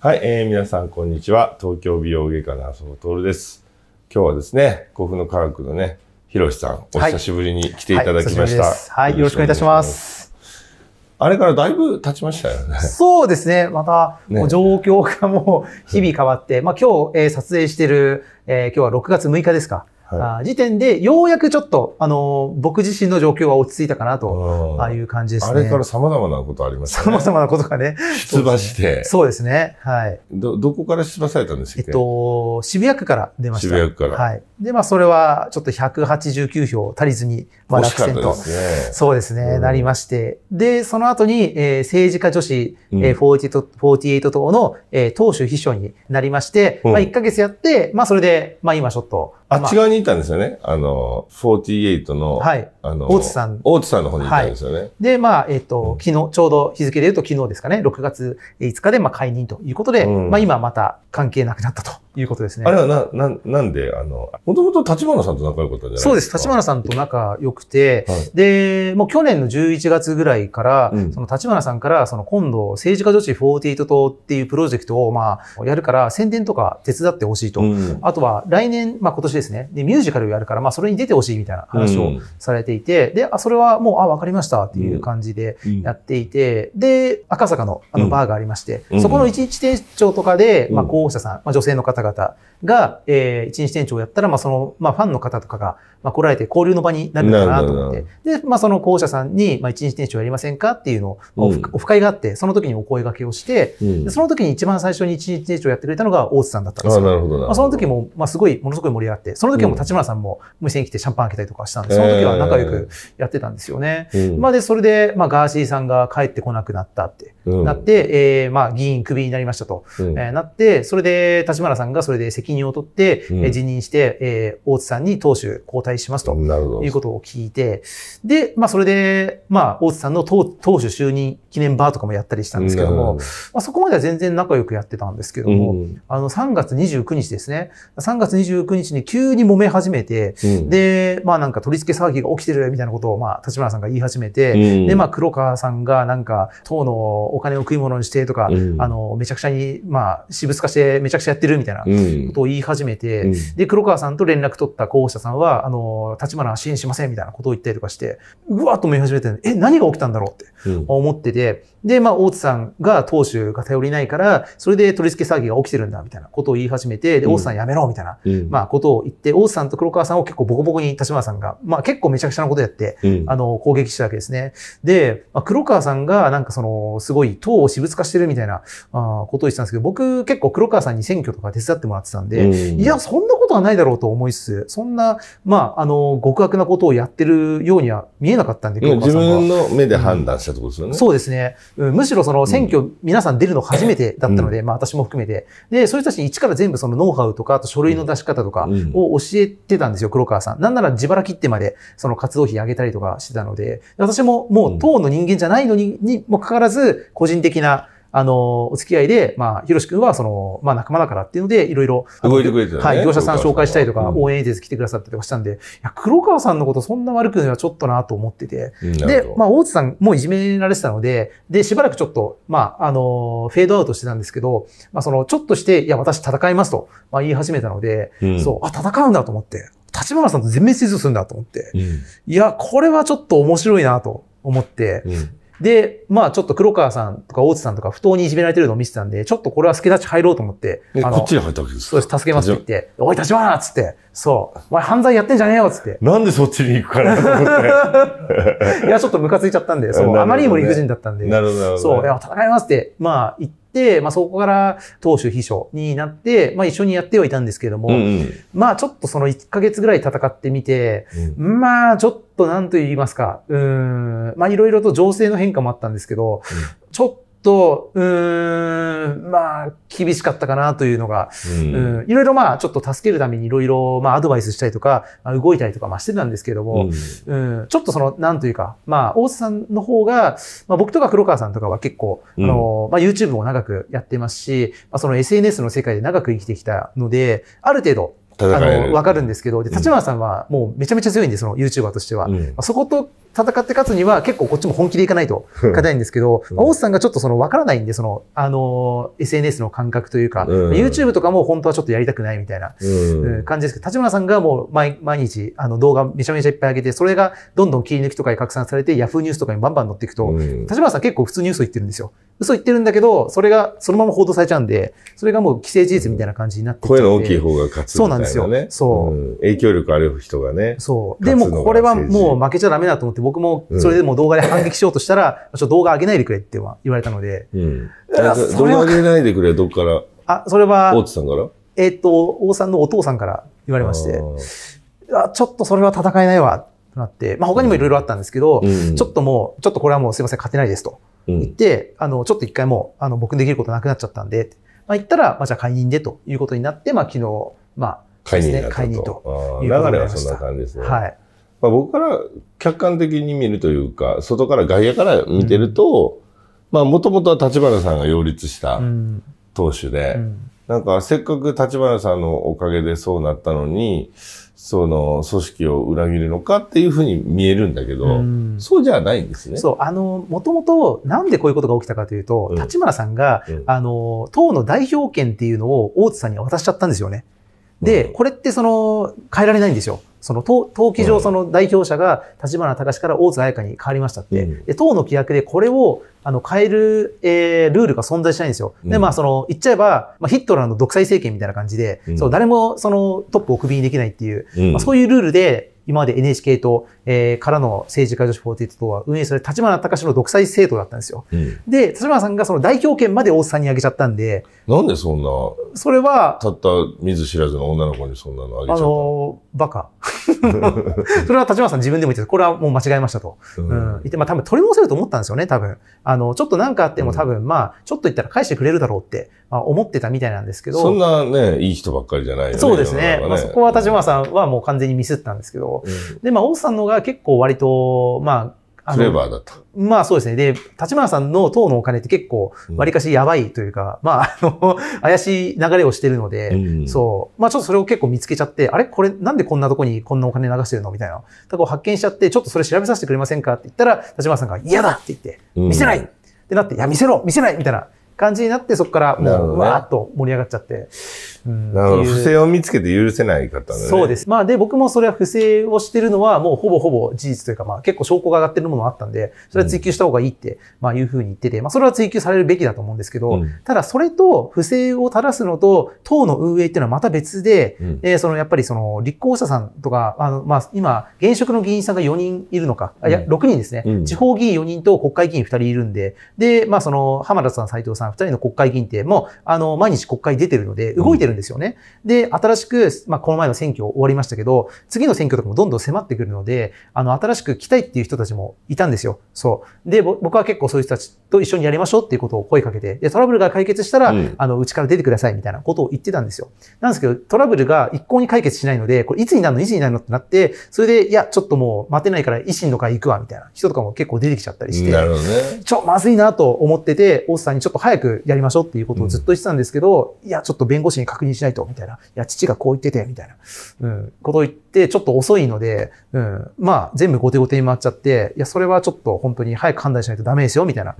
はい、えー、皆さんこんにちは。東京美容外科の浅野徹です。今日はですね、甲府の科学のね、ひろしさん、お久しぶりに来ていただきました。はい、はい、よろしくお願いいたします。あれからだいぶ経ちましたよね。そうですね。また、ね、もう状況がもう日々変わって、まあ今日、えー、撮影してる、えー、今日は6月6日ですか。はい、時点で、ようやくちょっと、あの、僕自身の状況は落ち着いたかなと、ああいう感じですね。あれから様々なことありますね。様々なことがね。出馬して。そうですね。はい。ど、どこから出馬されたんですかえっと、渋谷区から出ました。渋谷区から。はい。で、まあ、それは、ちょっと189票足りずに、まあ、落選と。そうですね、なりまして。で、その後に、えー、政治家女子、えー、48等の、えー、党首秘書になりまして、まあ、1ヶ月やって、まあ、それで、まあ、今ちょっと。あっち側ににいたんですよね。あの、48の、はい。あの、大津さん。大津さんの方にいたんですよね。はい、で、まあ、えっ、ー、と、昨日、ちょうど日付で言うと昨日ですかね、6月5日で、まあ、解任ということで、うん、まあ、今また関係なくなったと。いうことですね。あれはな、な、なんで、あの、もともと立花さんと仲良かったじゃないですか。そうです。立花さんと仲良くて、はい、で、もう去年の11月ぐらいから、うん、その立花さんから、その今度、政治家女子48党っていうプロジェクトを、まあ、やるから、宣伝とか手伝ってほしいと。うん、あとは、来年、まあ今年ですね、で、ミュージカルをやるから、まあそれに出てほしいみたいな話をされていて、うん、で、あ、それはもう、あ、わかりましたっていう感じでやっていて、で、赤坂のあのバーがありまして、そこの一日店長とかで、まあ候補者さん、まあ女性の方が々が、えー、一日店長をやったら、まあ、その、まあ、ファンの方とかが、まあ、来られて交流の場になるのかなと思って、で、まあ、その校舎さんに、まあ、一日店長やりませんかっていうのを、うん、オフ会があって、その時にお声掛けをして、うん、その時に一番最初に一日店長やってくれたのが大津さんだったんですよ。あなるほどまあ、その時も、まあ、すごい、ものすごい盛り上がって、その時も立花さんも無線に来てシャンパン開けたりとかしたんで、その時は仲良くやってたんですよね。えーまあ、で、それで、まあ、ガーシーさんが帰ってこなくなったって、なって、えー、まあ、議員クビになりましたと、えー、なって、それで、立花さんががそれで責任を取って、うん、辞任して、えー、大津さんに党首交代しますということを聞いて、で、まあそれで、まあ大津さんの党党首就任記念バーとかもやったりしたんですけども、どまあ、そこまでは全然仲良くやってたんですけども、うん、あの3月29日ですね、3月29日に急に揉め始めて、うん、で、まあなんか取り付け騒ぎが起きてるみたいなことを、まあ立花さんが言い始めて、で、まあ黒川さんがなんか党のお金を食い物にしてとか、あの、めちゃくちゃに、まあ私物化してめちゃくちゃやってるみたいななことを言い始めて、うん、で、黒川さんと連絡取った候補者さんは、あの、立花は支援しませんみたいなことを言ったりとかして、うわっと思い始めて、え、何が起きたんだろうって思ってて、で、まあ、大津さんが当主が頼りないから、それで取り付け騒ぎが起きてるんだ、みたいなことを言い始めて、で、大津さんやめろ、みたいな、うん、まあ、ことを言って、大津さんと黒川さんを結構ボコボコに立花さんが、まあ、結構めちゃくちゃなことやって、うん、あの、攻撃したわけですね。で、まあ、黒川さんがなんかその、すごい党を私物化してるみたいなあことを言ってたんですけど、僕結構黒川さんに選挙とか手伝ってもらってたんで、うん、いや、そんなことはないだろうと思いつつ、そんな、まあ、あの、極悪なことをやってるようには見えなかったんで、黒川さんが。自分の目で判断したてことですよね、うん、そうですね。むしろその選挙、皆さん出るの初めてだったので、まあ私も含めて。で、そういう人たちに一から全部そのノウハウとか、あと書類の出し方とかを教えてたんですよ、黒川さん。なんなら自腹切ってまで、その活動費上げたりとかしてたので、私ももう党の人間じゃないのに、にもかかわらず、個人的な、あの、お付き合いで、まあ、ひろし君は、その、まあ、仲間だからっていうので、いろいろ。動いてくれてた、ね、はい、業者さん紹介したりとか、応援演説来てくださったりとかしたんで、うん、いや、黒川さんのことそんな悪くのはちょっとなと思ってて。で、まあ、大津さんもいじめられてたので、で、しばらくちょっと、まあ、あの、フェードアウトしてたんですけど、まあ、その、ちょっとして、いや、私戦いますと、まあ、言い始めたので、うん、そう、あ、戦うんだと思って、立花さんと全面接するんだと思って、うん、いや、これはちょっと面白いなと思って、うん、で、まあちょっと黒川さんとか大津さんとか不当にいじめられてるのを見てたんで、ちょっとこれは助け立ち入ろうと思って。え、こっちに入ったわけですそうです、助けますって言って、おい、立花っつって、そう、お前犯罪やってんじゃねえよっつって。なんでそっちに行くからと思って。いや、ちょっとムカついちゃったんで、そう、あまりにも理不尽だったんで。なるほど。そう、いや、戦いますって、まあって、、まあそこから当主秘書になって、まあ一緒にやってはいたんですけども、うんうん、まあちょっとその1ヶ月ぐらい戦ってみて、うん、まあちょっと何と言いますか、うん、まあいろいろと情勢の変化もあったんですけど、うん、ちょっとと、うん、まあ、厳しかったかなというのが、うん、いろいろまあ、ちょっと助けるためにいろいろ、まあ、アドバイスしたりとか、まあ、動いたりとか、まあ、してたんですけれども、うん、うん、ちょっとその、なんというか、まあ、大津さんの方が、まあ、僕とか黒川さんとかは結構、あの、まあ、YouTube も長くやってますし、まあ、その SNS の世界で長く生きてきたので、ある程度、あの、わかるんですけど、で、立花さんはもうめちゃめちゃ強いんです、その YouTuber としては。うん、そこと戦って勝つには結構こっちも本気でいかないと 勝てないんですけど、うん、大津さんがちょっとそのわからないんで、その、あの、SNS の感覚というか、うん、YouTube とかも本当はちょっとやりたくないみたいな感じですけど、立花さんがもう毎毎日あの動画めちゃめちゃいっぱい上げて、それがどんどん切り抜きとかに拡散されて、Yahoo ニュースとかにバンバン乗っていくと、立花さん結構普通ニュースを言ってるんですよ。嘘言ってるんだけど、それがそのまま報道されちゃうんで、それがもう既成事実みたいな感じになって声の大きい方が勝つみたいな、ね。そうなんですよ。そう、うん、影響力ある人がね。そう。でもこれはもう負けちゃダメだと思って、僕もそれでも動画で反撃しようとしたら、うん、ちょっと動画上げないでくれって言われたので。うん。動画上げないでくれ、どっから。あ、それは。大津さんからえっ、と、大さんのお父さんから言われまして、あちょっとそれは戦えないわ。なって、まあ、他にもいろいろあったんですけど、うん、ちょっともう、ちょっとこれはもうすいません、勝てないですと。行って、うん、あの、ちょっと一回もう、あの、僕できることなくなっちゃったんで、まあ、言ったら、まあ、じゃあ解任でということになって、まあ、昨日、まあ、解任、ね、解任と流れはそんな感じですね。はい。まあ、僕から客観的に見るというか、外から外野から見てると、うん、まあ、もともとは立花さんが擁立した投手で、うん、なんかせっかく立花さんのおかげでそうなったのに、その組織を裏切るのかっていうふうに見えるんだけど、うん、そうじゃないんですね。そう、あの、もともとなんでこういうことが起きたかというと、立花さんが、うん、あの、党の代表権っていうのを大津さんに渡しちゃったんですよね。で、これってその、変えられないんですよ。その党党規上その代表者が立花隆から大津彩香に変わりましたって、うん、で党の規約でこれをあの変える、えー、ルールが存在しないんですよ。うん、で、まあ、その、言っちゃえば、まあ、ヒットラーの独裁政権みたいな感じで、うん、そう誰もそのトップをクビにできないっていう、まあ、そういうルールで、今まで NHK と、えー、からの政治家女子48党は運営する立花隆の独裁政党だったんですよ。うん、で、立花さんがその代表権まで大津さんにあげちゃったんで。なんでそんな。それは。たった見ず知らずの女の子にそんなのあげちゃったのあの、バカ。それは立花さん自分でも言ってこれはもう間違えましたと。うん、言って、まあ多分取り戻せると思ったんですよね、多分。あの、ちょっと何かあっても多分、まあ、ちょっと言ったら返してくれるだろうって、まあ、思ってたみたいなんですけど。そんなね、いい人ばっかりじゃないよね。そうですね。ねまあ、そこは立花さんはもう完全にミスったんですけど。うん、で、まあ、大津さんのが結構割と、まあ、クレバーだと。まあそうですね。で、立花さんの党のお金って結構、わりかしやばいというか、うん、まあ、あの、怪しい流れをしてるので、うん、そう。まあちょっとそれを結構見つけちゃって、あれこれなんでこんなとこにこんなお金流してるのみたいな。とこ発見しちゃって、ちょっとそれ調べさせてくれませんかって言ったら、立花さんが嫌だって言って、見せない、うん、ってなって、いや、見せろ見せないみたいな感じになって、そこからもう、わーっと盛り上がっちゃって、うん、不正を見つけて許せない方ね。そうです。まあで、僕もそれは不正をしてるのはもうほぼほぼ事実というか、まあ結構証拠が上がってるものがあったんで、それは追求した方がいいって、まあいうふうに言ってて、まあそれは追求されるべきだと思うんですけど、うん、ただそれと不正を正すのと、党の運営っていうのはまた別で、うん、えー、そのやっぱりその立候補者さんとか、あの、まあ今、現職の議員さんが4人いるのか、いや、6人ですね。地方議員4人と国会議員2人いるんで、で、まあその浜田さん、斉藤さん2人の国会議員ってもう、あの、毎日国会出てるので、動いてるるんですよね。で、新しく、まあ、この前の選挙終わりましたけど、次の選挙とかもどんどん迫ってくるので、あの、新しく来たいっていう人たちもいたんですよ。そう。で、僕は結構そういう人たちと一緒にやりましょうっていうことを声かけて、で、トラブルが解決したら、あの、うちから出てくださいみたいなことを言ってたんですよ。なんですけど、トラブルが一向に解決しないので、これいつになるのいつになるのってなって、それで、いや、ちょっともう待てないから維新の会行くわみたいな人とかも結構出てきちゃったりして、ね、ちょ、まずいなと思ってて、大津さんにちょっと早くやりましょうっていうことをずっと言ってたんですけど、うん、いや、ちょっと弁護士にか確認しないと、みたいな。いや、父がこう言ってて、みたいな、うん、ことを言って、ちょっと遅いので、うん、まあ、全部後手後手に回っちゃって、いや、それはちょっと本当に早く判断しないとダメですよ、みたいな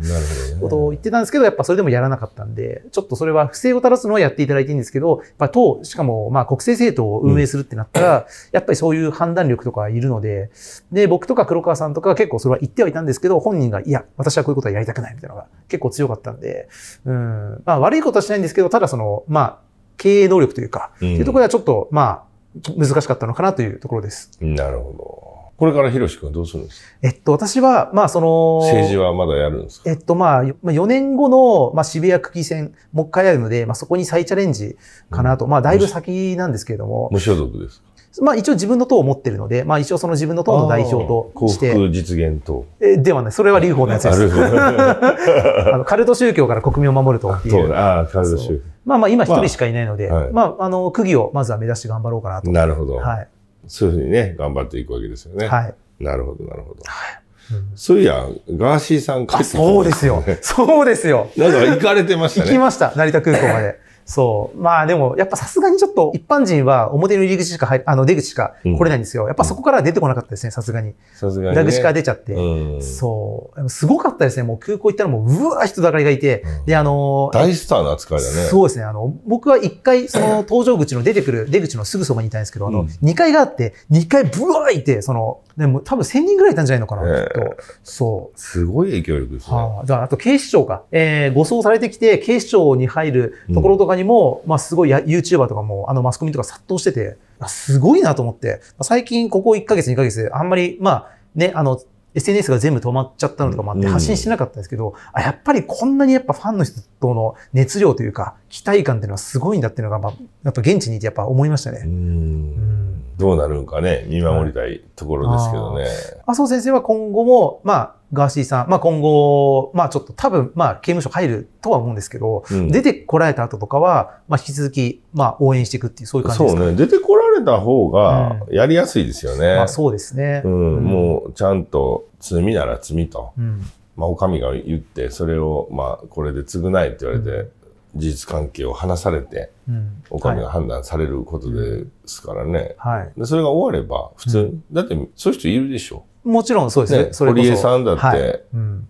ことを言ってたんですけど、やっぱそれでもやらなかったんで、ちょっとそれは不正をらすのはやっていただいていいんですけど、やっぱ党、しかも、まあ、国政政党を運営するってなったら、うん、やっぱりそういう判断力とかいるので、で、僕とか黒川さんとか結構それは言ってはいたんですけど、本人が、いや、私はこういうことはやりたくないみたいなのが結構強かったんで、うん、まあ悪いことはしないんですけど、ただその、まあ、経営能力というか、うん、というところではちょっと、まあ、難しかったのかなというところです。なるほど。これからひろし君はどうするんですかえっと、私は、まあその。政治はまだやるんですかえっと、まあ、4年後の、まあ、渋谷区議選、もう一回やるので、まあそこに再チャレンジかなと。うん、まあだいぶ先なんですけれども。無所属ですまあ一応自分の党を持ってるので、まあ一応その自分の党の代表として。幸福実現党。え、ではない。それは流行のやつです。あ のカルト宗教から国民を守るとっていう。ああ、カルト宗教。まあまあ今一人しかいないので、まあ、はい、まあ、あの、区議をまずは目指して頑張ろうかなと。なるほど。はい。そういうふうにね、頑張っていくわけですよね。はい。なるほど、なるほど。はい。うん、そういや、ガーシーさん帰ってきた、ね、そうですよ。そうですよ。なんか行かれてましたね。行きました、成田空港まで。そう。まあでも、やっぱさすがにちょっと一般人は表の入り口しか入あの出口しか来れないんですよ。やっぱそこから出てこなかったですね、さすがに。さすがに、ね。裏口から出ちゃって。うん、そう。すごかったですね。もう空港行ったらもう、うわー人だかりがいて。うん、で、あのー、大スターの扱いだね。そうですね。あの、僕は一回、その搭乗 口の出てくる出口のすぐそばにいたんですけど、あの、二、階があって、二階ブワーいて、その、でも多分1000人ぐらいいたんじゃないのかな、えー、きっと。そう。すごい影響力ですね。はあ、だゃあ、あと警視庁か。えー、護送されてきて、警視庁に入るところとかにも、うん、まあすごい YouTuber とかも、あのマスコミとか殺到してて、すごいなと思って、最近ここ1ヶ月2ヶ月、あんまり、まあね、あの、SNS が全部止まっちゃったのとかもあって発信してなかったんですけど、うん、あやっぱりこんなにやっぱファンの人との熱量というか期待感っていうのはすごいんだっていうのが、まあ、やっぱ現地にいてやっぱ思いましたね。うんどうなるんかね、見守りたいところですけどね。麻生先生は今後も、まあ、ガーシーさん、まあ今後、まあちょっと多分、まあ刑務所入るとは思うんですけど、うん、出てこられた後とかは、まあ引き続き、まあ応援していくっていう、そういう感じですか、ね、そうね。出てこられた方が、やりやすいですよね。うん、まあそうですね。うん、うん、もうちゃんと、罪なら罪と。うんまあ、お上が言って、それを、まあ、これで償えって言われて、事実関係を話されて、うん、お金が判断されることですからね、はい、でそれが終われば普通、うん、だってそういう人いるでしょもちろんそうですねね堀江さんだって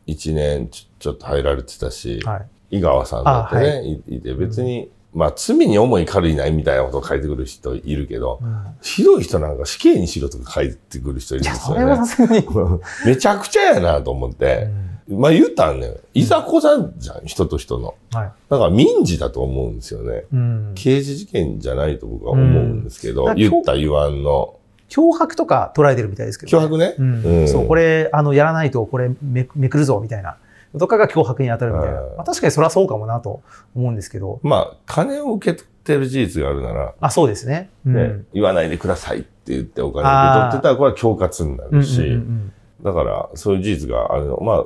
1年ちょっと入られてたし、はい、井川さんだってね、はい、いて別に、まあ罪に重い軽いないみたいなことを書いてくる人いるけど、うん、ひどい人なんか死刑にしろとか書いてくる人いるんですよね。めちゃくちゃやなと思って。うんまあ言うたらね、いざこざじゃん、人と人の。はい、だから民事だと思うんですよね。うん、刑事事件じゃないと僕は思うんですけど、うん、言った言わんの。脅迫とか捉えてるみたいですけど、ね、脅迫ね、うん。そう、これ、あの、やらないとこれめめくるぞ、みたいな。とかが脅迫に当たるみたいな。まあ、確かにそれはそうかもなと思うんですけど。まあ、金を受け取ってる事実があるなら。あ、そうですね。うん、言わないでくださいって言ってお金受け取ってたら、これは恐喝になるし。うんうんうんうんだから、そういう事実があるの。まあ、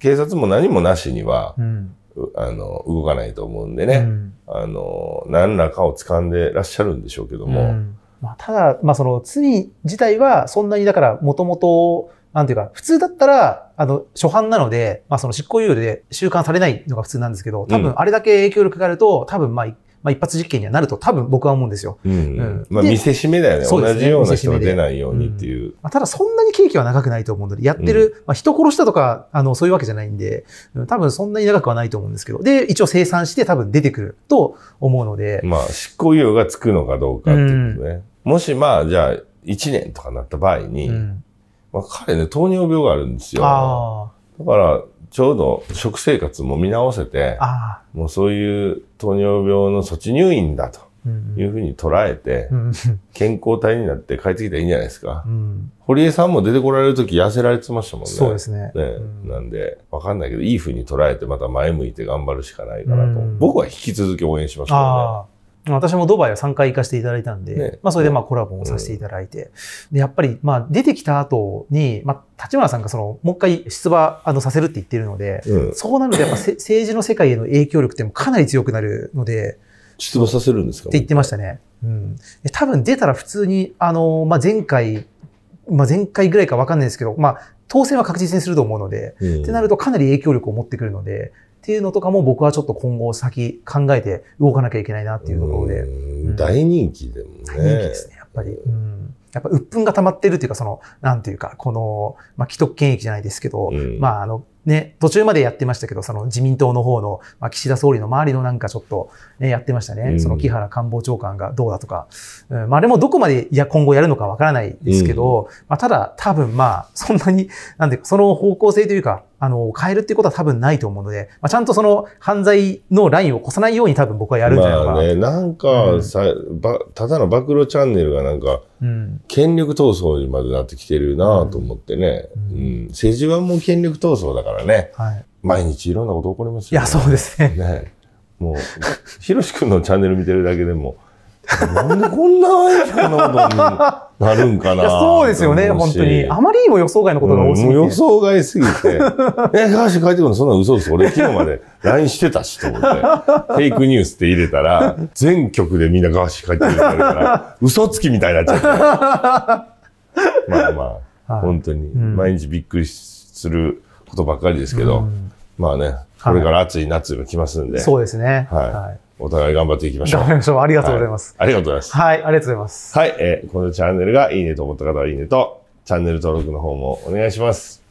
警察も何もなしには、うん、あの動かないと思うんでね、うん、あの何らかを掴んでらっしゃるんでしょうけども。まあ、ただ、まあ、その罪自体はそんなにだからもともとなんていうか、普通だったら、あの、初犯なので、まあその執行猶予で収監されないのが普通なんですけど、多分あれだけ影響力があると、多分まあ、まあ、一発実験にはなると多分僕は思うんですよ。うんうんまあ、見せしめだよね、同じような人が出ないようにっていう。うん、まあ、ただそんなに刑期は長くないと思うので、やってる、まあ、人殺したとかあのそういうわけじゃないんで、多分そんなに長くはないと思うんですけど、で、一応生産して多分出てくると思うので。まあ、執行猶予がつくのかどうかっていうね。もしまあ、じゃあ1年とかなった場合に、まあ、彼ね、糖尿病があるんですよ。ああ。だから、ちょうど食生活も見直せて、もうそういう糖尿病の措置入院だというふうに捉えて、健康体になって帰ってきたらいいんじゃないですか。うん、堀江さんも出てこられる時痩せられてましたもんね。そうですね。ねうん、なんで、わかんないけど、いいふうに捉えてまた前向いて頑張るしかないかなと。僕は引き続き応援しますけどね。私もドバイは3回行かせていただいたんで、ね、まあ、それでまあコラボもさせていただいて、うん、でやっぱりまあ出てきた後に、まあ、立花さんがそのもう一回出馬あのさせるって言ってるので、うん、そうなるとやっぱ政治の世界への影響力ってもかなり強くなるので。出馬させるんですかって言ってましたね。うん、多分出たら普通に、あのまあ、前回、まあ、前回ぐらいか分かんないですけど、まあ、当選は確実にすると思うので、うん、ってなるとかなり影響力を持ってくるので、っていうのとかも僕はちょっと今後先考えて動かなきゃいけないなっていうところで。うん、大人気でもね。大人気ですね、やっぱり。うん、やっぱ鬱憤が溜まってるっていうか、その、なんていうか、この、まあ、既得権益じゃないですけど、まあ、あの、ね、途中までやってましたけど、その自民党の方の、まあ、岸田総理の周りのなんかちょっと、ね、やってましたね、その木原官房長官がどうだとか、うんまあ、あれもどこまでいや今後やるのかわからないですけど、うん、まあ、ただ、多分まあ、そんなに、なんていうか、その方向性というか、あの、変えるっていうことは多分ないと思うので、まあ、ちゃんとその犯罪のラインを越さないように多分僕はやるんじゃないかな。まあね、なんかさ、うん、ばただの暴露チャンネルがなんか、権力闘争にまでなってきてるなと思ってね、うん、うん、政治はもう権力闘争だからね、はい、毎日いろんなこと起こりますよ、ね。いや、そうですね。ねもう、ひろし君のチャンネル見てるだけでも、なんでこんなそんなことになるんかなそうですよね、本当に。あまりにも予想外のことが多すぎて。うん、予想外すぎて。え、シー帰ってくるのそんな嘘です。俺昨日まで LINE してたし、と思って。フェイクニュースって入れたら、全局でみんなシー帰ってくるから、嘘つきみたいになっちゃって。まあまあ、はい、本当に、毎日びっくりすることばっかりですけど、うん、まあね、これから暑い夏が来ますんで。はい、そうですね。はいお互い頑張っていきましょう。頑張りましょう。ありがとうございます、はい、ありがとうございます。はい、ありがとうございます。はい、えー、このチャンネルがいいねと思った方はいいねと、チャンネル登録の方もお願いします。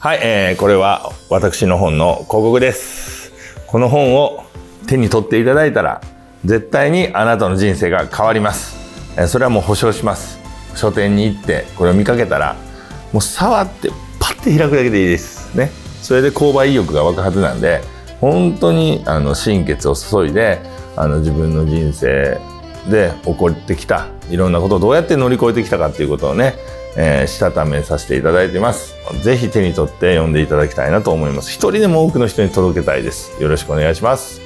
はい、えー、これは私の本の広告です。この本を手に取っていただいたら、絶対にあなたの人生が変わります。えー、それはもう保証します。書店に行って、これを見かけたら、もう触って、パッて開くだけでいいです。ね。それで購買意欲が湧くはずなんで、本当にあの心血を注いであの自分の人生で起こってきたいろんなことをどうやって乗り越えてきたかっていうことをね、えー、したためさせていただいてます是非手に取って読んでいただきたいなと思います一人でも多くの人に届けたいですよろしくお願いします